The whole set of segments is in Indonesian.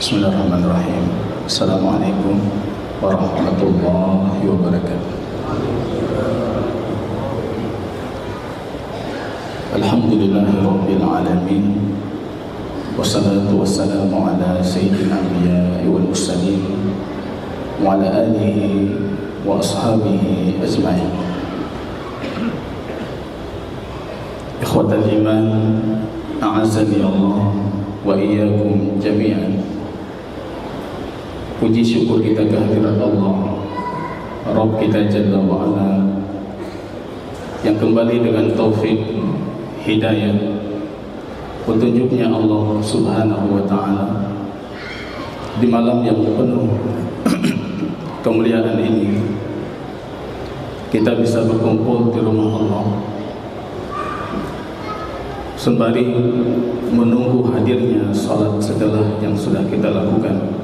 بسم الله الرحمن الرحيم السلام عليكم ورحمة الله وبركاته الحمد لله رب العالمين والصلاة والسلام على سيد الأنبياء والمرسلين وعلى آله وأصحابه أجمعين إخوة الإيمان أعزني الله وإياكم جميعا puji syukur kita kehadiran Allah Rabb kita Jalla wa'ala yang kembali dengan taufik hidayah petunjuknya Allah subhanahu wa ta'ala di malam yang penuh kemuliaan ini kita bisa berkumpul di rumah Allah sembari menunggu hadirnya salat setelah yang sudah kita lakukan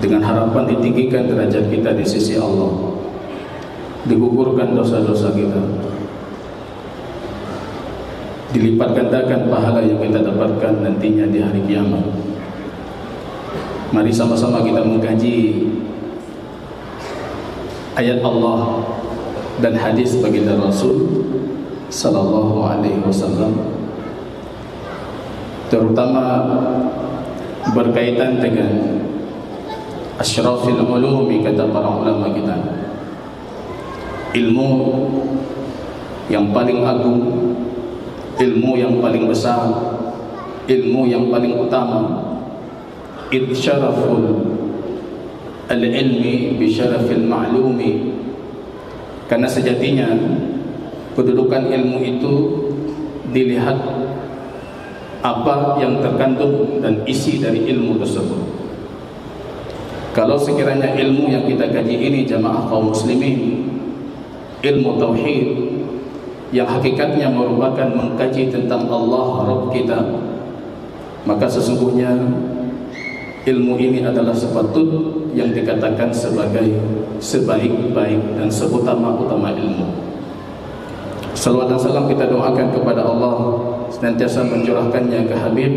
dengan harapan ditinggikan derajat kita di sisi Allah digugurkan dosa-dosa kita dilipat gandakan pahala yang kita dapatkan nantinya di hari kiamat mari sama-sama kita mengkaji ayat Allah dan hadis baginda Rasul sallallahu alaihi wasallam terutama berkaitan dengan asyrafil ulumi kata para ulama kita ilmu yang paling agung ilmu yang paling besar ilmu yang paling utama id syaraful al-ilmi bi syarafil ma'lumi karena sejatinya kedudukan ilmu itu dilihat apa yang terkandung dan isi dari ilmu tersebut kalau sekiranya ilmu yang kita kaji ini jamaah kaum muslimin ilmu tauhid yang hakikatnya merupakan mengkaji tentang Allah Rabb kita maka sesungguhnya ilmu ini adalah sepatut yang dikatakan sebagai sebaik-baik dan seutama-utama ilmu. salam dan salam kita doakan kepada Allah senantiasa mencurahkannya ke Habib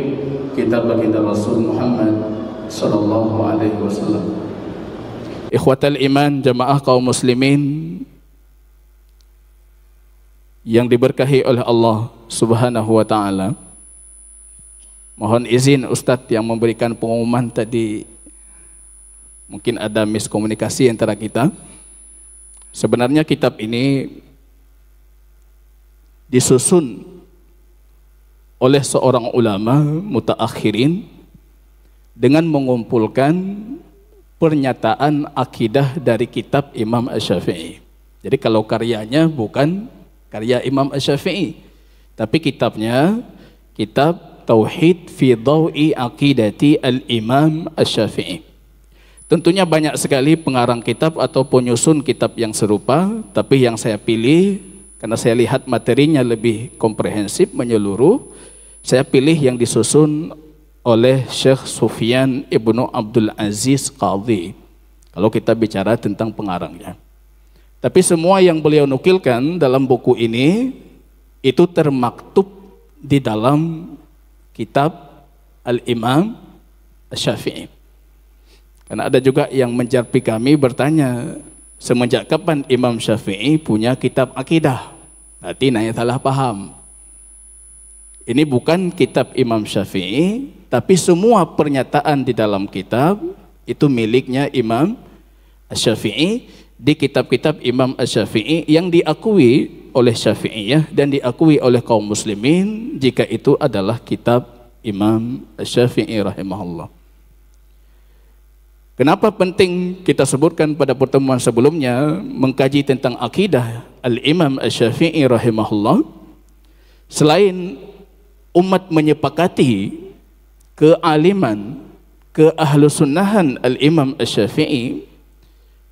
kita baginda Rasul Muhammad sallallahu alaihi wasallam. Ikhwatal iman jamaah kaum muslimin yang diberkahi oleh Allah Subhanahu wa taala. Mohon izin Ustadz yang memberikan pengumuman tadi mungkin ada miskomunikasi antara kita. Sebenarnya kitab ini disusun oleh seorang ulama mutaakhirin dengan mengumpulkan pernyataan akidah dari kitab Imam Asy-Syafi'i. Jadi kalau karyanya bukan karya Imam Asy-Syafi'i, tapi kitabnya kitab Tauhid fi Dawi Aqidati Al-Imam Asy-Syafi'i. Tentunya banyak sekali pengarang kitab atau penyusun kitab yang serupa, tapi yang saya pilih karena saya lihat materinya lebih komprehensif, menyeluruh, saya pilih yang disusun oleh Syekh Sufyan Ibnu Abdul Aziz Qadhi. Kalau kita bicara tentang pengarangnya. Tapi semua yang beliau nukilkan dalam buku ini itu termaktub di dalam kitab Al-Imam Syafi'i. Karena ada juga yang mencari kami bertanya, semenjak kapan Imam Syafi'i punya kitab akidah? Nanti nanya salah paham. Ini bukan kitab Imam Syafi'i, tapi semua pernyataan di dalam kitab itu miliknya Imam Syafi'i di kitab-kitab Imam Syafi'i yang diakui oleh Syafi'iyah dan diakui oleh kaum muslimin jika itu adalah kitab Imam Syafi'i rahimahullah. Kenapa penting kita sebutkan pada pertemuan sebelumnya mengkaji tentang akidah Al-Imam Syafi'i rahimahullah? Selain umat menyepakati kealiman, keahlusunnahan al-Imam Asy-Syafi'i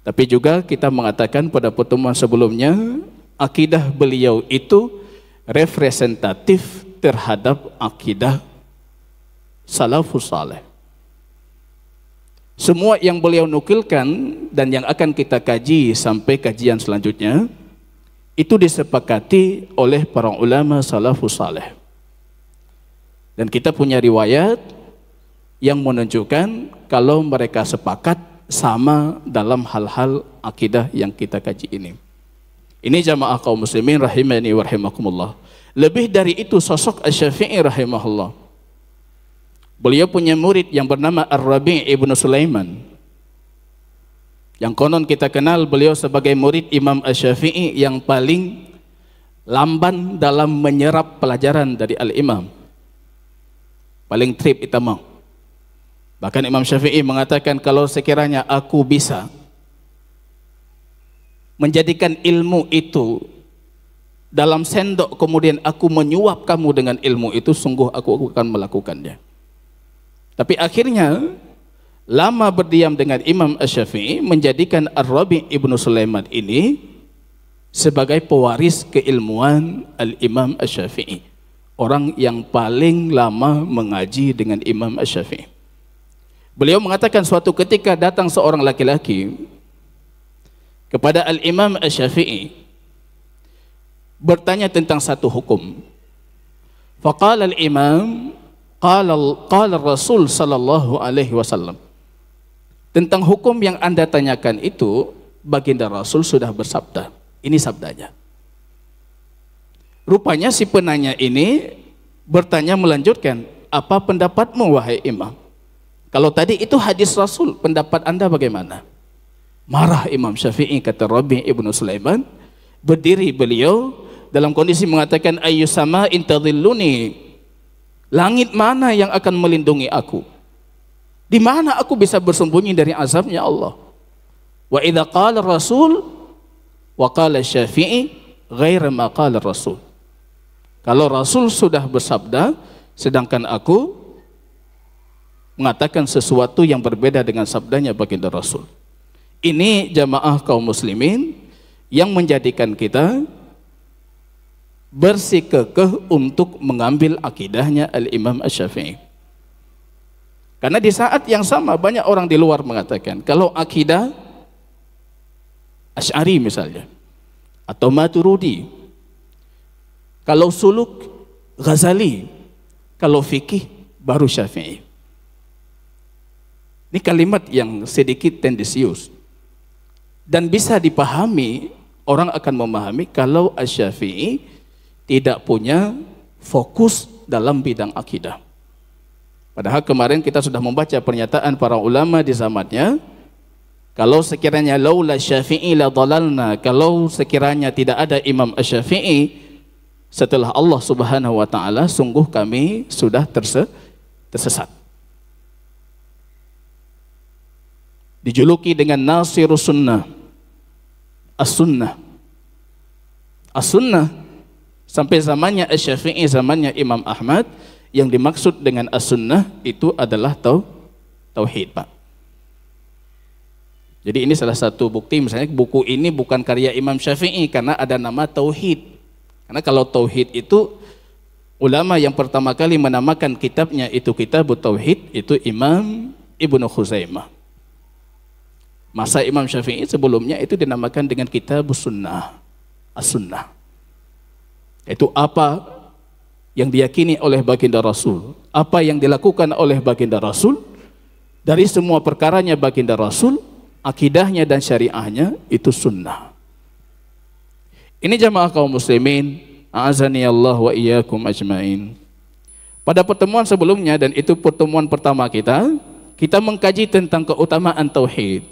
tapi juga kita mengatakan pada pertemuan sebelumnya akidah beliau itu representatif terhadap akidah salafus saleh. Semua yang beliau nukilkan dan yang akan kita kaji sampai kajian selanjutnya itu disepakati oleh para ulama salafus saleh. Dan kita punya riwayat yang menunjukkan kalau mereka sepakat sama dalam hal-hal akidah yang kita kaji ini. Ini jamaah kaum muslimin rahimani wa rahimakumullah. Lebih dari itu sosok Asy-Syafi'i rahimahullah. Beliau punya murid yang bernama Ar-Rabi' ibnu Sulaiman. Yang konon kita kenal beliau sebagai murid Imam Asy-Syafi'i yang paling lamban dalam menyerap pelajaran dari Al-Imam. Paling trip mau. Bahkan Imam Syafi'i mengatakan kalau sekiranya aku bisa menjadikan ilmu itu dalam sendok kemudian aku menyuap kamu dengan ilmu itu sungguh aku akan melakukannya. Tapi akhirnya lama berdiam dengan Imam syafii menjadikan Ar-Rabi' Ibnu Sulaiman ini sebagai pewaris keilmuan Al-Imam syafii Orang yang paling lama mengaji dengan Imam syafii Beliau mengatakan suatu ketika datang seorang laki-laki kepada Al-Imam Asy-Syafi'i bertanya tentang satu hukum. Faqala al-Imam qala qala Rasul sallallahu alaihi wasallam. Tentang hukum yang Anda tanyakan itu baginda Rasul sudah bersabda. Ini sabdanya. Rupanya si penanya ini bertanya melanjutkan, "Apa pendapatmu wahai Imam?" Kalau tadi itu hadis Rasul, pendapat Anda bagaimana? Marah Imam Syafi'i kata Rabi Ibnu Sulaiman, berdiri beliau dalam kondisi mengatakan ayu sama intadhilluni. Langit mana yang akan melindungi aku? Di mana aku bisa bersembunyi dari azabnya Allah? Wa idza qala Rasul wa qala Syafi'i ghair ma qala Rasul. Kalau Rasul sudah bersabda sedangkan aku mengatakan sesuatu yang berbeda dengan sabdanya baginda Rasul. Ini jamaah kaum muslimin yang menjadikan kita bersikekeh untuk mengambil akidahnya Al-Imam ash syafii Karena di saat yang sama banyak orang di luar mengatakan kalau akidah Ash'ari misalnya atau Maturudi kalau suluk Ghazali kalau fikih baru Syafi'i. Ini kalimat yang sedikit tendensius. Dan bisa dipahami, orang akan memahami kalau Asyafi'i tidak punya fokus dalam bidang akidah. Padahal kemarin kita sudah membaca pernyataan para ulama di zamannya, kalau sekiranya laula syafi'i la dalalna, kalau sekiranya tidak ada Imam asy setelah Allah Subhanahu wa taala sungguh kami sudah tersesat. dijuluki dengan Nasirus Sunnah. As-Sunnah. As-Sunnah sampai zamannya Asy-Syafi'i, zamannya Imam Ahmad, yang dimaksud dengan as-sunnah itu adalah tau tauhid, Pak. Jadi ini salah satu bukti misalnya buku ini bukan karya Imam Syafi'i karena ada nama tauhid. Karena kalau tauhid itu ulama yang pertama kali menamakan kitabnya itu kitab tauhid itu Imam Ibnu Khuzaimah. Masa Imam Syafi'i sebelumnya itu dinamakan dengan kitab sunnah. As-sunnah. Itu apa yang diyakini oleh baginda Rasul. Apa yang dilakukan oleh baginda Rasul. Dari semua perkaranya baginda Rasul, akidahnya dan syariahnya itu sunnah. Ini jamaah kaum muslimin. a'azani Allah wa iyyakum ajmain. Pada pertemuan sebelumnya dan itu pertemuan pertama kita, kita mengkaji tentang keutamaan tauhid.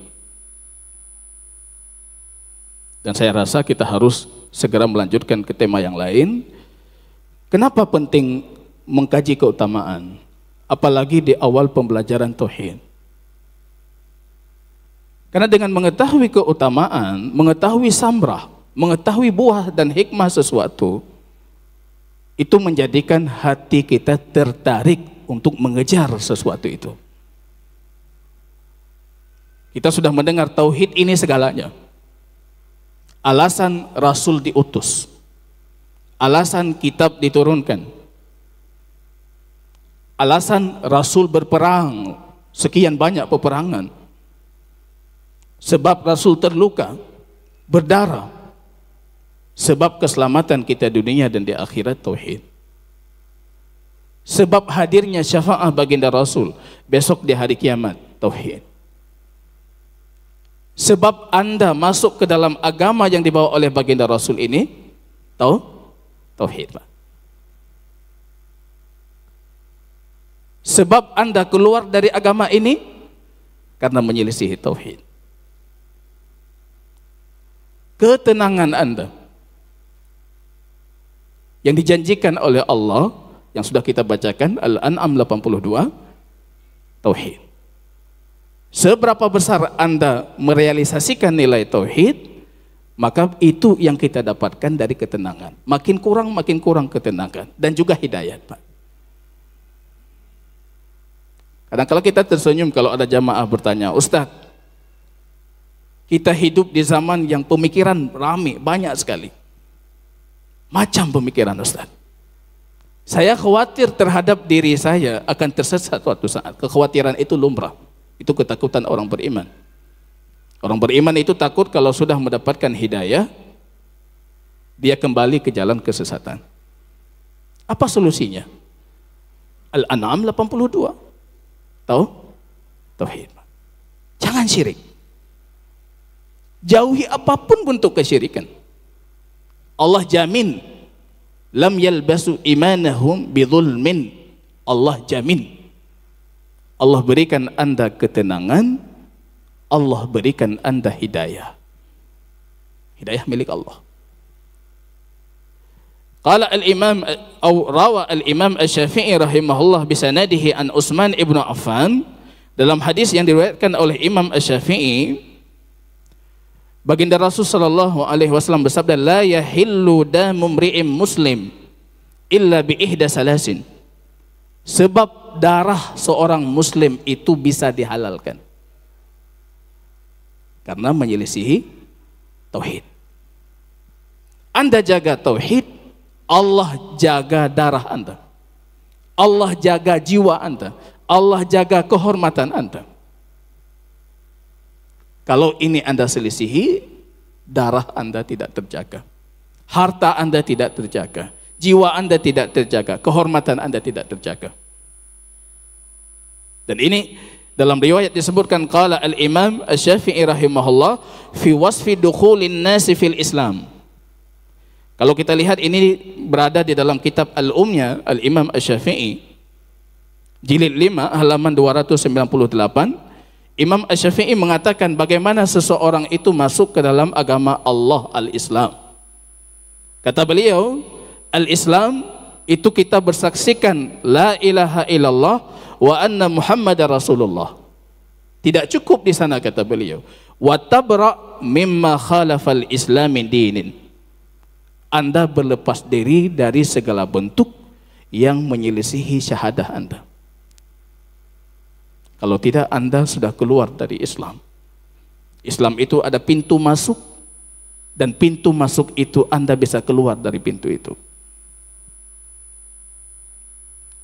Dan saya rasa kita harus segera melanjutkan ke tema yang lain. Kenapa penting mengkaji keutamaan? Apalagi di awal pembelajaran tauhid. Karena dengan mengetahui keutamaan, mengetahui samrah, mengetahui buah dan hikmah sesuatu, itu menjadikan hati kita tertarik untuk mengejar sesuatu itu. Kita sudah mendengar tauhid ini segalanya alasan Rasul diutus, alasan kitab diturunkan, alasan Rasul berperang, sekian banyak peperangan, sebab Rasul terluka, berdarah, sebab keselamatan kita dunia dan di akhirat tauhid. Sebab hadirnya syafaat baginda Rasul besok di hari kiamat tauhid sebab Anda masuk ke dalam agama yang dibawa oleh baginda Rasul ini, tahu? Tauhid, Pak. Sebab Anda keluar dari agama ini karena menyelisihi tauhid. Ketenangan Anda yang dijanjikan oleh Allah yang sudah kita bacakan Al-An'am 82 tauhid. Seberapa besar Anda merealisasikan nilai tauhid, maka itu yang kita dapatkan dari ketenangan. Makin kurang, makin kurang ketenangan dan juga hidayat, Pak. Kadang kala kita tersenyum kalau ada jamaah bertanya, "Ustadz, kita hidup di zaman yang pemikiran rame, banyak sekali. Macam pemikiran Ustadz. Saya khawatir terhadap diri saya akan tersesat suatu saat. Kekhawatiran itu lumrah. Itu ketakutan orang beriman. Orang beriman itu takut kalau sudah mendapatkan hidayah, dia kembali ke jalan kesesatan. Apa solusinya? Al-An'am 82. Tahu? Tauhid. Jangan syirik. Jauhi apapun bentuk kesyirikan. Allah jamin lam yalbasu imanahum bidhulmin. Allah jamin Allah berikan Anda ketenangan, Allah berikan Anda hidayah. Hidayah milik Allah. Qala al-Imam atau rawa al-Imam Asy-Syafi'i rahimahullah bisanadihi an Utsman ibnu Affan dalam hadis yang diriwayatkan oleh Imam Asy-Syafi'i Baginda Rasul sallallahu alaihi wasallam bersabda la yahillu damu mri'im muslim illa bi ihda salasin. Sebab darah seorang muslim itu bisa dihalalkan. Karena menyelisihi tauhid. Anda jaga tauhid, Allah jaga darah Anda. Allah jaga jiwa Anda. Allah jaga kehormatan Anda. Kalau ini Anda selisihi, darah Anda tidak terjaga. Harta Anda tidak terjaga. Jiwa Anda tidak terjaga. Kehormatan Anda tidak terjaga. Dan ini dalam riwayat disebutkan qala al-Imam Asy-Syafi'i rahimahullah fi wasfi dukhulin nasi fil Islam. Kalau kita lihat ini berada di dalam kitab Al-Umnya Al-Imam Asy-Syafi'i jilid 5 halaman 298 Imam Asy-Syafi'i mengatakan bagaimana seseorang itu masuk ke dalam agama Allah al-Islam. Kata beliau, al-Islam itu kita bersaksikan la ilaha illallah wa anna Muhammad Rasulullah. Tidak cukup di sana kata beliau. Wa tabra mimma khalafal islamin dinin. Anda berlepas diri dari segala bentuk yang menyelisihi syahadah Anda. Kalau tidak Anda sudah keluar dari Islam. Islam itu ada pintu masuk dan pintu masuk itu Anda bisa keluar dari pintu itu.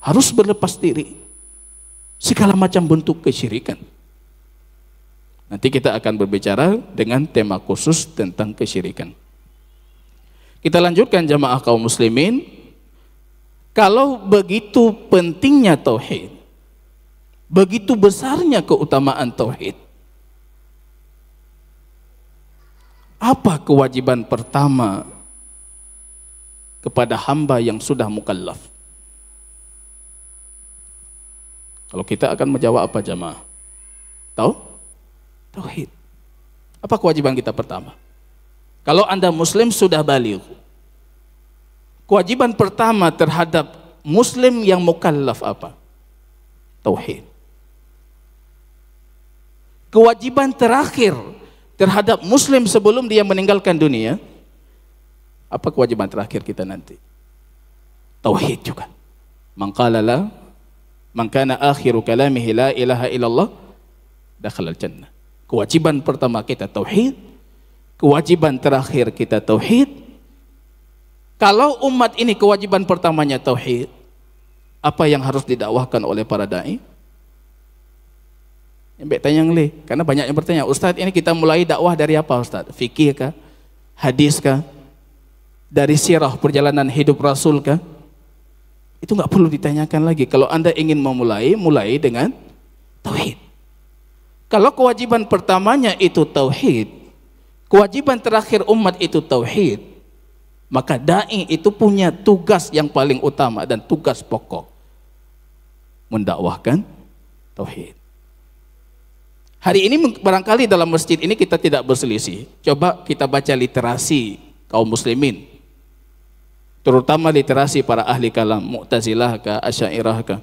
Harus berlepas diri segala macam bentuk kesyirikan. Nanti kita akan berbicara dengan tema khusus tentang kesyirikan. Kita lanjutkan jamaah kaum muslimin. Kalau begitu pentingnya tauhid, begitu besarnya keutamaan tauhid. Apa kewajiban pertama kepada hamba yang sudah mukallaf? Kalau kita akan menjawab apa jamaah? Tahu? Tauhid. Apa kewajiban kita pertama? Kalau Anda muslim sudah balik. Kewajiban pertama terhadap muslim yang mukallaf apa? Tauhid. Kewajiban terakhir terhadap muslim sebelum dia meninggalkan dunia apa kewajiban terakhir kita nanti? Tauhid juga. Mangkala la man kana akhiru kalamihi la ilaha illallah dakhala jannah. Kewajiban pertama kita tauhid, kewajiban terakhir kita tauhid. Kalau umat ini kewajiban pertamanya tauhid, apa yang harus didakwahkan oleh para dai? Yang tanya yang karena banyak yang bertanya, Ustadz ini kita mulai dakwah dari apa Ustadz? Fikih kah? Hadis kah? Dari sirah perjalanan hidup Rasul kah? Itu nggak perlu ditanyakan lagi. Kalau Anda ingin memulai, mulai dengan tauhid. Kalau kewajiban pertamanya itu tauhid, kewajiban terakhir umat itu tauhid, maka dai itu punya tugas yang paling utama dan tugas pokok mendakwahkan tauhid. Hari ini barangkali dalam masjid ini kita tidak berselisih. Coba kita baca literasi kaum muslimin terutama literasi para ahli kalam, Mu'tazilah kah, Asy'ariyah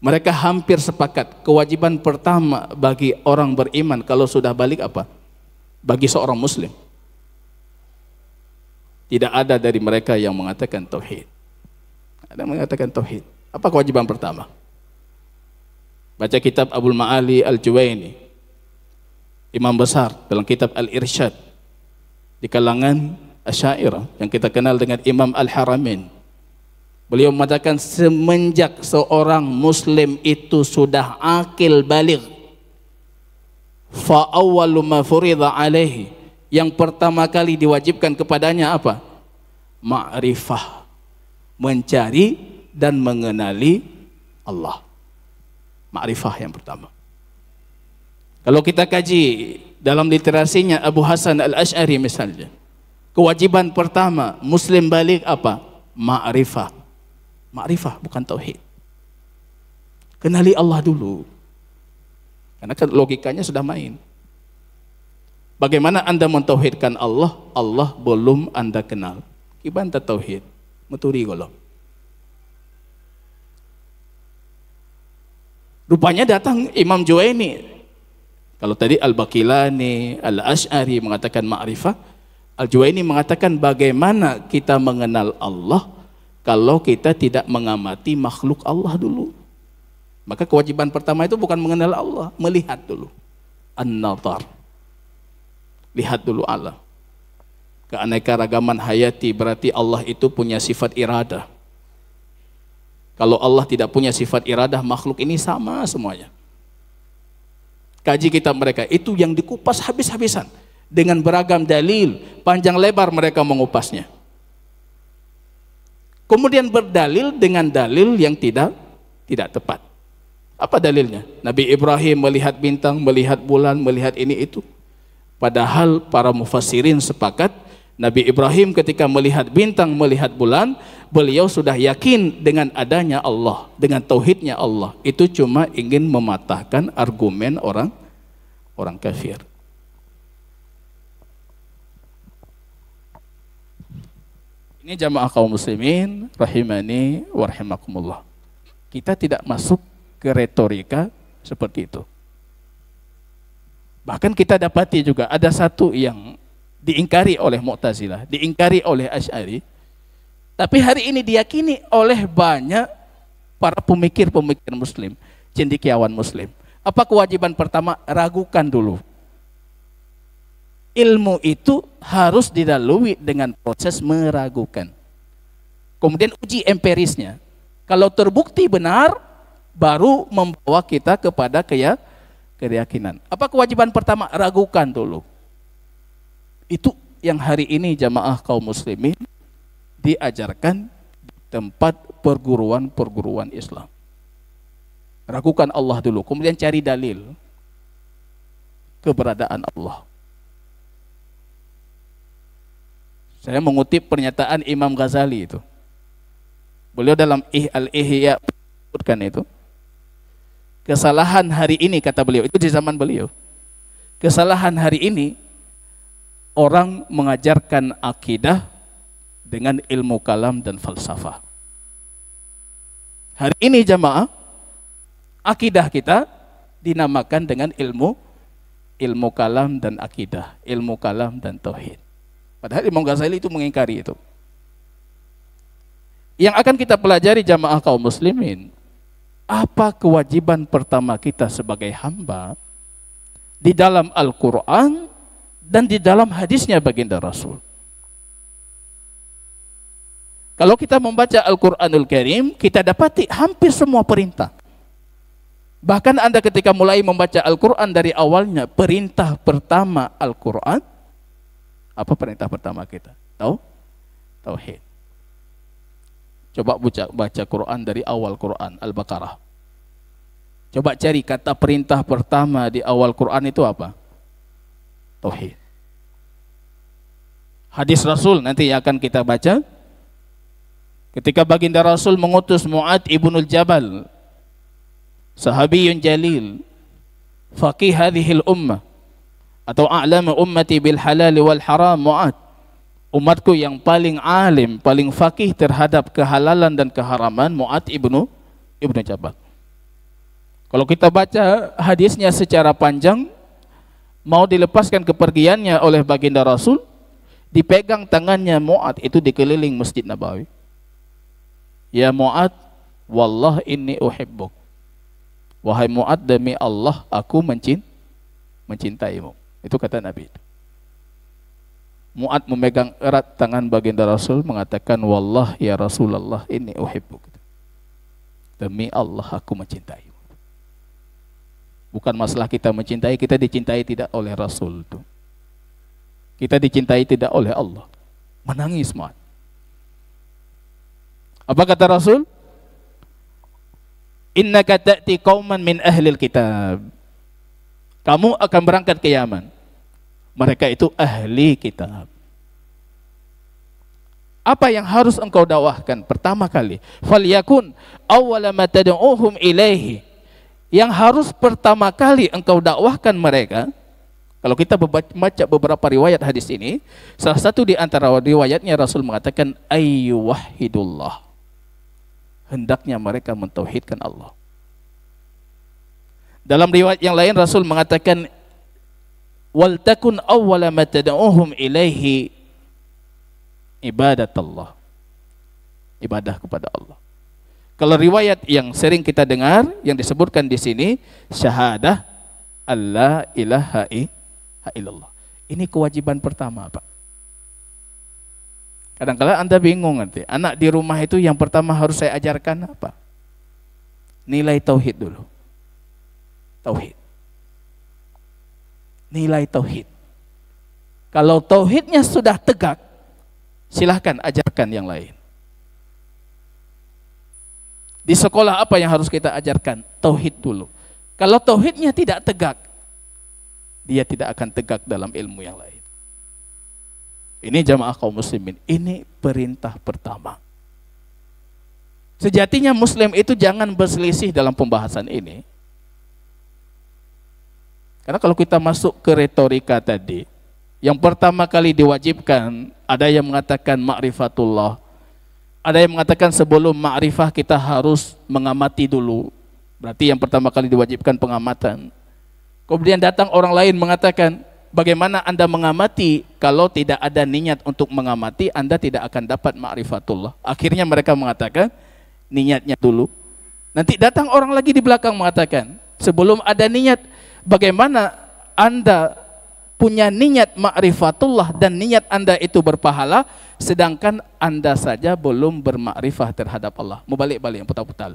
Mereka hampir sepakat kewajiban pertama bagi orang beriman kalau sudah balik apa? Bagi seorang muslim. Tidak ada dari mereka yang mengatakan tauhid. Ada yang mengatakan tauhid. Apa kewajiban pertama? Baca kitab Abdul Ma'ali Al-Juwaini. Imam besar dalam kitab Al-Irsyad di kalangan Asyairah yang kita kenal dengan Imam Al-Haramin. Beliau mengatakan semenjak seorang muslim itu sudah akil balik faawwalu ma alaihi yang pertama kali diwajibkan kepadanya apa? Ma'rifah. Mencari dan mengenali Allah. Ma'rifah yang pertama. Kalau kita kaji dalam literasinya Abu Hasan Al-Ash'ari misalnya. Kewajiban pertama, muslim balik apa? Ma'rifah. Ma'rifah bukan tauhid. Kenali Allah dulu. Karena kan logikanya sudah main. Bagaimana Anda mentauhidkan Allah? Allah belum Anda kenal. Kibanta tauhid, muturi golok. Rupanya datang Imam Juwaini. Kalau tadi Al-Baqilani, Al-Ash'ari mengatakan ma'rifah, Al-Juwaini mengatakan bagaimana kita mengenal Allah kalau kita tidak mengamati makhluk Allah dulu. Maka kewajiban pertama itu bukan mengenal Allah, melihat dulu. an nadhar Lihat dulu Allah. Keanekaragaman hayati berarti Allah itu punya sifat irada. Kalau Allah tidak punya sifat iradah, makhluk ini sama semuanya. Kaji kita mereka, itu yang dikupas habis-habisan dengan beragam dalil, panjang lebar mereka mengupasnya. Kemudian berdalil dengan dalil yang tidak tidak tepat. Apa dalilnya? Nabi Ibrahim melihat bintang, melihat bulan, melihat ini itu. Padahal para mufassirin sepakat Nabi Ibrahim ketika melihat bintang, melihat bulan, beliau sudah yakin dengan adanya Allah, dengan tauhidnya Allah. Itu cuma ingin mematahkan argumen orang orang kafir. Ini jamaah kaum muslimin, rahimani Warhamakumullah. Kita tidak masuk ke retorika seperti itu. Bahkan kita dapati juga ada satu yang diingkari oleh Mu'tazilah, diingkari oleh Ashari. tapi hari ini diyakini oleh banyak para pemikir-pemikir muslim, cendikiawan muslim. Apa kewajiban pertama? Ragukan dulu ilmu itu harus didalui dengan proses meragukan. Kemudian uji empirisnya. Kalau terbukti benar, baru membawa kita kepada keyakinan. Apa kewajiban pertama? Ragukan dulu. Itu yang hari ini jamaah kaum muslimin diajarkan di tempat perguruan-perguruan Islam. Ragukan Allah dulu, kemudian cari dalil keberadaan Allah. Saya mengutip pernyataan Imam Ghazali itu. Beliau dalam Ih al-Ihya menyebutkan itu. Kesalahan hari ini kata beliau, itu di zaman beliau. Kesalahan hari ini orang mengajarkan akidah dengan ilmu kalam dan falsafah. Hari ini jamaah akidah kita dinamakan dengan ilmu ilmu kalam dan akidah, ilmu kalam dan tauhid. Padahal Imam Ghazali itu mengingkari itu. Yang akan kita pelajari jamaah kaum muslimin, apa kewajiban pertama kita sebagai hamba di dalam Al-Quran dan di dalam hadisnya baginda Rasul. Kalau kita membaca Al-Quranul Karim, kita dapati hampir semua perintah. Bahkan Anda ketika mulai membaca Al-Quran dari awalnya, perintah pertama Al-Quran apa perintah pertama kita? Tahu? Tauhid. Coba baca, baca Quran dari awal Quran, Al-Baqarah. Coba cari kata perintah pertama di awal Quran itu apa? Tauhid. Hadis Rasul nanti akan kita baca. Ketika baginda Rasul mengutus Mu'ad ibnul Jabal, sahabiyun jalil, faqih hadhil ummah, atau a'lamu ummati bil halal wal haram Mu'ad umatku yang paling alim, paling fakih terhadap kehalalan dan keharaman Mu'ad ibnu ibnu Jabal kalau kita baca hadisnya secara panjang mau dilepaskan kepergiannya oleh baginda Rasul dipegang tangannya Mu'ad itu dikeliling Masjid Nabawi ya Mu'ad wallah inni uhibbuk wahai Mu'ad demi Allah aku mencintai mencintaimu itu kata Nabi. Muat memegang erat tangan baginda Rasul mengatakan, Wallah ya Rasulullah ini uhibbu. Demi Allah aku mencintai. Bukan masalah kita mencintai, kita dicintai tidak oleh Rasul. itu Kita dicintai tidak oleh Allah. Menangis Mu'ad. Apa kata Rasul? Inna kata ti kauman min ahlil kitab. Kamu akan berangkat ke Yaman mereka itu ahli kitab. Apa yang harus engkau dakwahkan pertama kali? Falyakun awwala ma tad'uhum ilaihi. Yang harus pertama kali engkau dakwahkan mereka, kalau kita baca beberapa riwayat hadis ini, salah satu di antara riwayatnya Rasul mengatakan wahidullah Hendaknya mereka mentauhidkan Allah. Dalam riwayat yang lain Rasul mengatakan wal takun awwala ma tad'uhum ilaihi Allah ibadah kepada Allah kalau riwayat yang sering kita dengar yang disebutkan di sini syahadah Allah ilaha illallah ini kewajiban pertama Pak Kadang-kala Anda bingung nanti. Anak di rumah itu yang pertama harus saya ajarkan apa? Nilai tauhid dulu. Tauhid nilai tauhid. Kalau tauhidnya sudah tegak, silahkan ajarkan yang lain. Di sekolah apa yang harus kita ajarkan? Tauhid dulu. Kalau tauhidnya tidak tegak, dia tidak akan tegak dalam ilmu yang lain. Ini jamaah kaum muslimin. Ini perintah pertama. Sejatinya muslim itu jangan berselisih dalam pembahasan ini. Karena kalau kita masuk ke retorika tadi, yang pertama kali diwajibkan, ada yang mengatakan ma'rifatullah. Ada yang mengatakan sebelum ma'rifah kita harus mengamati dulu. Berarti yang pertama kali diwajibkan pengamatan. Kemudian datang orang lain mengatakan, bagaimana Anda mengamati kalau tidak ada niat untuk mengamati, Anda tidak akan dapat ma'rifatullah. Akhirnya mereka mengatakan, niatnya dulu. Nanti datang orang lagi di belakang mengatakan, sebelum ada niat, bagaimana Anda punya niat makrifatullah dan niat Anda itu berpahala sedangkan Anda saja belum bermakrifah terhadap Allah. Mau balik-balik yang putar-putar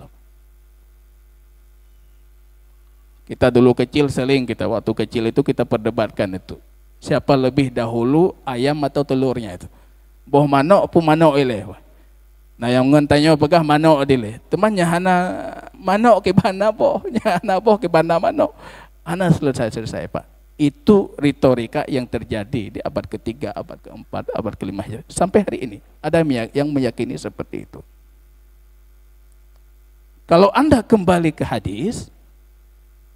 Kita dulu kecil seling kita waktu kecil itu kita perdebatkan itu. Siapa lebih dahulu ayam atau telurnya itu. Boh mano, pu mano ile. Nah yang ngentanyo pegah mano dile. Temannya hana mano ke mana boh, hana boh ke mana mano. Mana selesai-selesai Pak? Itu retorika yang terjadi di abad ketiga, abad keempat, abad kelima sampai hari ini. Ada yang meyakini seperti itu. Kalau Anda kembali ke hadis,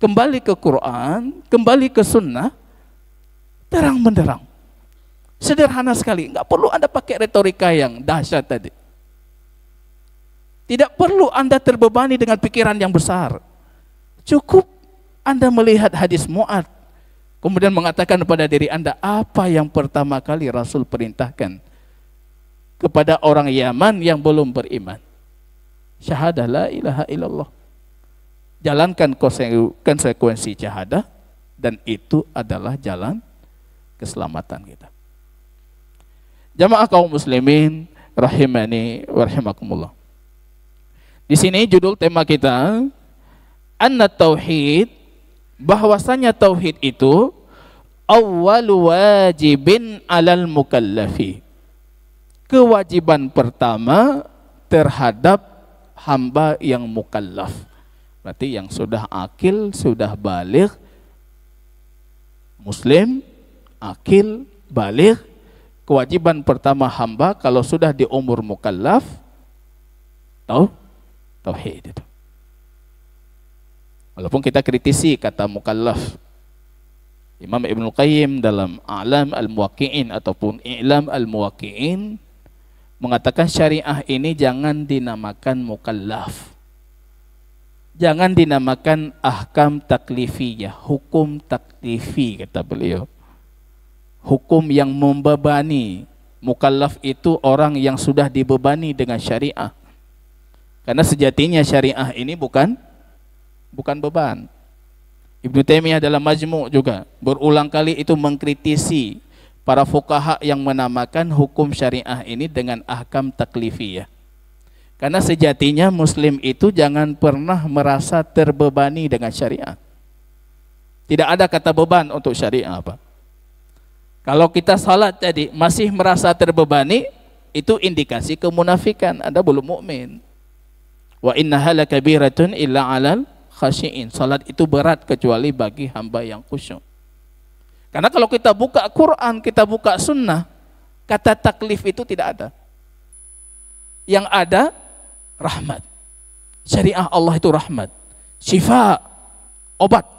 kembali ke Quran, kembali ke sunnah, terang benderang. Sederhana sekali, nggak perlu Anda pakai retorika yang dahsyat tadi. Tidak perlu Anda terbebani dengan pikiran yang besar. Cukup anda melihat hadis Mu'ad, kemudian mengatakan kepada diri Anda, apa yang pertama kali Rasul perintahkan kepada orang Yaman yang belum beriman? Syahadah la ilaha illallah. Jalankan konsekuensi syahadah dan itu adalah jalan keselamatan kita. Jamaah kaum muslimin rahimani rahimakumullah. Di sini judul tema kita anna tauhid bahwasanya tauhid itu awal wajibin alal mukallafi kewajiban pertama terhadap hamba yang mukallaf berarti yang sudah akil sudah balik muslim akil balik kewajiban pertama hamba kalau sudah di umur mukallaf tau, tauhid itu Walaupun kita kritisi kata mukallaf. Imam Ibn Qayyim dalam A'lam al muwakiin ataupun I'lam al muwakiin mengatakan syariah ini jangan dinamakan mukallaf. Jangan dinamakan ahkam taklifiyah, hukum taklifi kata beliau. Hukum yang membebani. Mukallaf itu orang yang sudah dibebani dengan syariah. Karena sejatinya syariah ini bukan bukan beban. Ibnu Taimiyah dalam Majmu' juga berulang kali itu mengkritisi para fukaha yang menamakan hukum syariah ini dengan ahkam taklifiyah. Karena sejatinya muslim itu jangan pernah merasa terbebani dengan syariah. Tidak ada kata beban untuk syariah apa. Kalau kita salat tadi masih merasa terbebani, itu indikasi kemunafikan, Anda belum mukmin. Wa innaha lakabiratun illa alal khasyi'in. Salat itu berat kecuali bagi hamba yang khusyuk. Karena kalau kita buka Quran, kita buka sunnah, kata taklif itu tidak ada. Yang ada rahmat. Syariah Allah itu rahmat. Syifa, obat.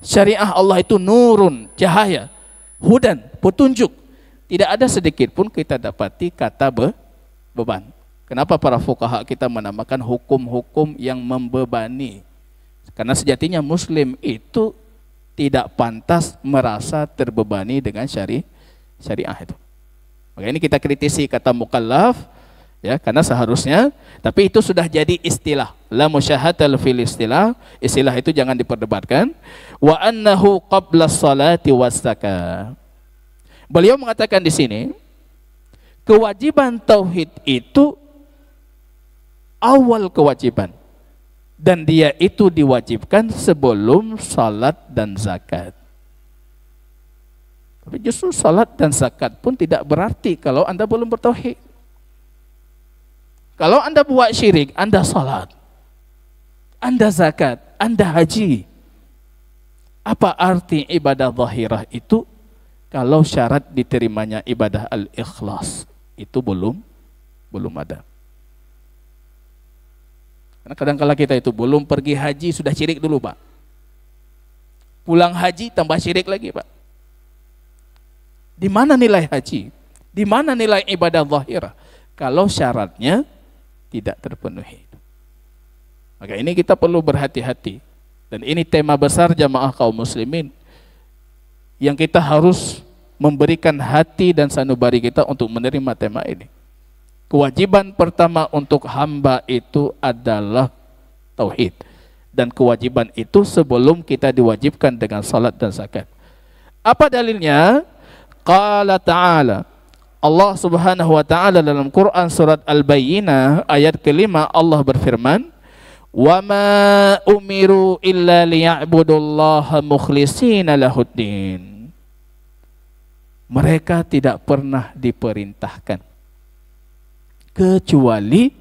Syariah Allah itu nurun, cahaya. Hudan, petunjuk. Tidak ada sedikit pun kita dapati kata be, beban. Kenapa para fukaha kita menamakan hukum-hukum yang membebani? Karena sejatinya muslim itu tidak pantas merasa terbebani dengan syari syariah itu. Maka ini kita kritisi kata mukallaf ya karena seharusnya tapi itu sudah jadi istilah la musyahatal fil istilah istilah itu jangan diperdebatkan wa annahu qabla salati wasaka beliau mengatakan di sini kewajiban tauhid itu awal kewajiban dan dia itu diwajibkan sebelum salat dan zakat. Tapi justru salat dan zakat pun tidak berarti kalau Anda belum bertauhid. Kalau Anda buat syirik, Anda salat. Anda zakat, Anda haji. Apa arti ibadah zahirah itu? Kalau syarat diterimanya ibadah al-ikhlas itu belum belum ada. Karena kadangkala kala kita itu belum pergi haji sudah syirik dulu Pak. Pulang haji tambah syirik lagi Pak. Di mana nilai haji? Di mana nilai ibadah zahirah? Kalau syaratnya tidak terpenuhi. Maka ini kita perlu berhati-hati. Dan ini tema besar jamaah kaum muslimin yang kita harus memberikan hati dan sanubari kita untuk menerima tema ini. Kewajiban pertama untuk hamba itu adalah tauhid. Dan kewajiban itu sebelum kita diwajibkan dengan salat dan zakat. Apa dalilnya? Qala ta'ala. Allah Subhanahu wa taala dalam Quran surat Al-Bayyinah ayat kelima Allah berfirman, "Wa ma umiru illa liya'budullaha mukhlishina lahuddin." Mereka tidak pernah diperintahkan kecuali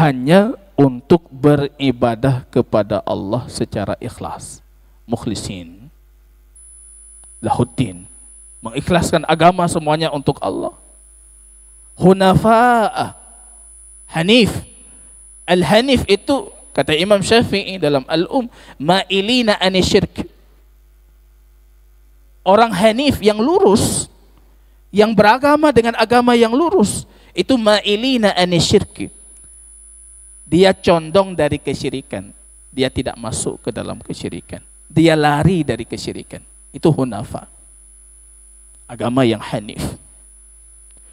hanya untuk beribadah kepada Allah secara ikhlas. Mukhlisin. Lahuddin. Mengikhlaskan agama semuanya untuk Allah. Hunafa'ah. Hanif. Al-Hanif itu kata Imam Syafi'i dalam Al-Um ma'ilina anishirk. Orang Hanif yang lurus yang beragama dengan agama yang lurus itu ma'ilina anisyirki. Dia condong dari kesyirikan. Dia tidak masuk ke dalam kesyirikan. Dia lari dari kesyirikan. Itu hunafa. Agama yang hanif.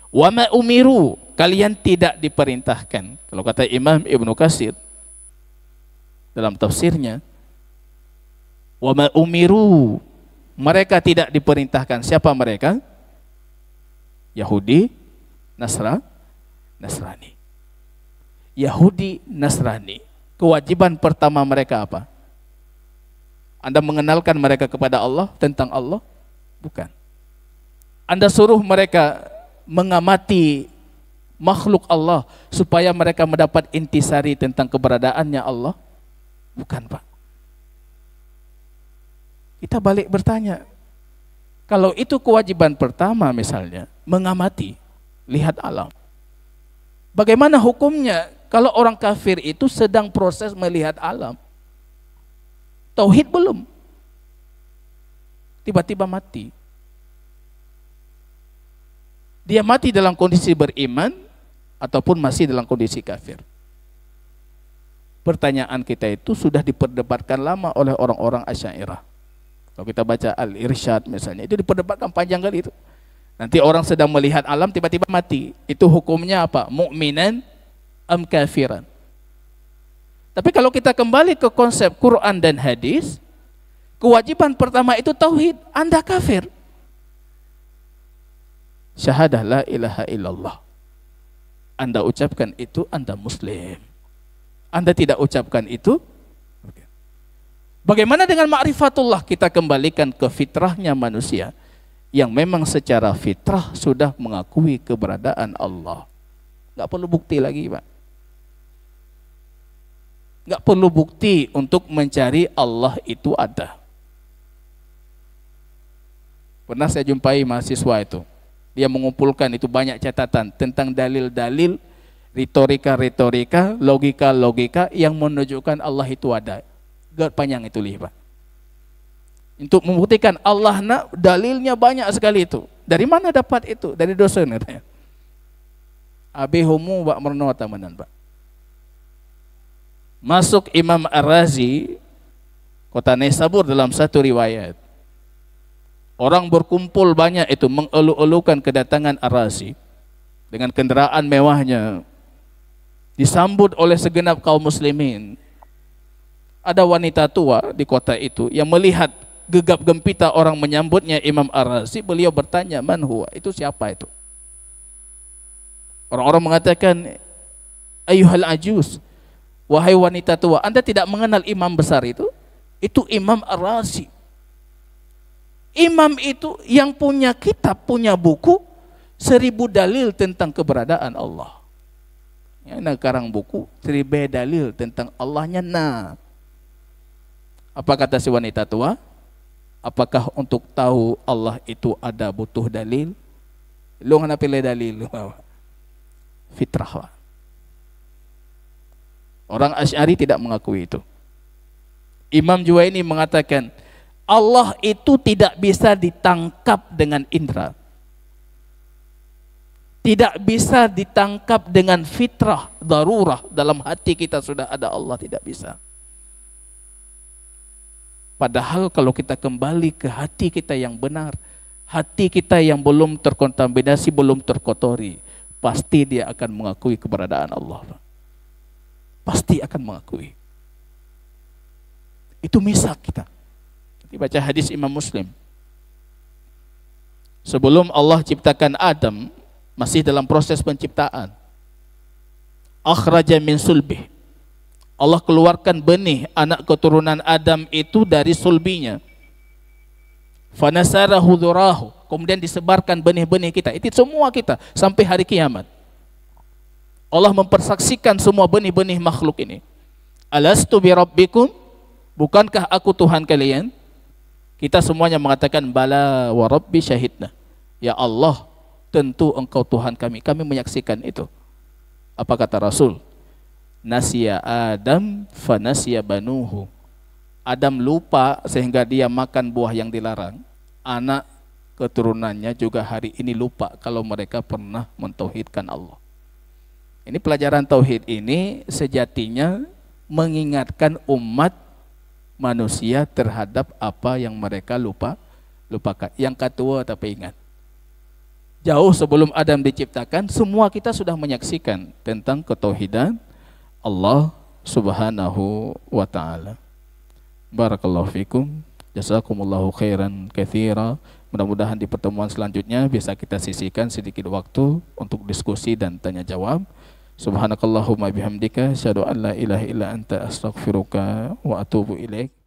Wa ma'umiru. umiru, kalian tidak diperintahkan. Kalau kata Imam Ibn Katsir dalam tafsirnya, wa ma'umiru. umiru, mereka tidak diperintahkan. Siapa mereka? Yahudi, Nasra, Nasrani. Yahudi Nasrani. Kewajiban pertama mereka apa? Anda mengenalkan mereka kepada Allah tentang Allah? Bukan. Anda suruh mereka mengamati makhluk Allah supaya mereka mendapat intisari tentang keberadaannya Allah? Bukan, Pak. Kita balik bertanya. Kalau itu kewajiban pertama misalnya, mengamati lihat alam. Bagaimana hukumnya kalau orang kafir itu sedang proses melihat alam? Tauhid belum. Tiba-tiba mati. Dia mati dalam kondisi beriman ataupun masih dalam kondisi kafir. Pertanyaan kita itu sudah diperdebatkan lama oleh orang-orang Asyairah. Kalau kita baca Al-Irsyad misalnya, itu diperdebatkan panjang kali itu. Nanti orang sedang melihat alam tiba-tiba mati. Itu hukumnya apa? Mukminan am kafiran. Tapi kalau kita kembali ke konsep Quran dan hadis, kewajiban pertama itu tauhid. Anda kafir. Syahadah la ilaha illallah. Anda ucapkan itu, Anda muslim. Anda tidak ucapkan itu, Bagaimana dengan ma'rifatullah kita kembalikan ke fitrahnya manusia? yang memang secara fitrah sudah mengakui keberadaan Allah. Nggak perlu bukti lagi, Pak. Nggak perlu bukti untuk mencari Allah itu ada. Pernah saya jumpai mahasiswa itu. Dia mengumpulkan itu banyak catatan tentang dalil-dalil, retorika-retorika, logika-logika yang menunjukkan Allah itu ada. Gak panjang itu lihat, Pak. Untuk membuktikan Allah nak dalilnya banyak sekali itu. Dari mana dapat itu? Dari dosen katanya. Abihumu wa mernota manan, Pak. Masuk Imam Ar-Razi kota Nesabur dalam satu riwayat. Orang berkumpul banyak itu mengeluh-elukan kedatangan Ar Razi dengan kendaraan mewahnya. Disambut oleh segenap kaum muslimin. Ada wanita tua di kota itu yang melihat gegap gempita orang menyambutnya Imam Ar-Razi, beliau bertanya, "Man huwa?" Itu siapa itu? Orang-orang mengatakan, "Ayuhal ajus." Wahai wanita tua, Anda tidak mengenal imam besar itu? Itu Imam Ar-Razi. Imam itu yang punya kitab, punya buku seribu dalil tentang keberadaan Allah. Ya, nah, karang buku seribu dalil tentang Allahnya. Nah, apa kata si wanita tua? Apakah untuk tahu Allah itu ada butuh dalil? Lu ngana pilih dalil? Fitrah. Wa. Orang Asy'ari tidak mengakui itu. Imam ini mengatakan, Allah itu tidak bisa ditangkap dengan indera. Tidak bisa ditangkap dengan fitrah, darurah. Dalam hati kita sudah ada Allah, tidak bisa. Padahal kalau kita kembali ke hati kita yang benar, hati kita yang belum terkontaminasi, belum terkotori, pasti dia akan mengakui keberadaan Allah. Pasti akan mengakui. Itu misal kita. baca hadis Imam Muslim. Sebelum Allah ciptakan Adam, masih dalam proses penciptaan. Akhraja min sulbih Allah keluarkan benih anak keturunan Adam itu dari sulbinya. Fanasara hudurahu. Kemudian disebarkan benih-benih kita. Itu semua kita sampai hari kiamat. Allah mempersaksikan semua benih-benih makhluk ini. Alastu bi rabbikum? Bukankah aku Tuhan kalian? Kita semuanya mengatakan bala wa rabbi syahidna. Ya Allah, tentu engkau Tuhan kami. Kami menyaksikan itu. Apa kata Rasul? Nasia Adam fanasiya banuhu. Adam lupa sehingga dia makan buah yang dilarang. Anak keturunannya juga hari ini lupa kalau mereka pernah mentauhidkan Allah. Ini pelajaran tauhid ini sejatinya mengingatkan umat manusia terhadap apa yang mereka lupa lupakan. Yang ketua tapi ingat. Jauh sebelum Adam diciptakan, semua kita sudah menyaksikan tentang ketauhidan Allah Subhanahu wa taala. Barakallahu fikum. Jazakumullahu khairan katsira. Mudah-mudahan di pertemuan selanjutnya bisa kita sisihkan sedikit waktu untuk diskusi dan tanya jawab. Subhanakallahumma bihamdika asyhadu an la ilaha illa anta astaghfiruka wa atubu ilaik.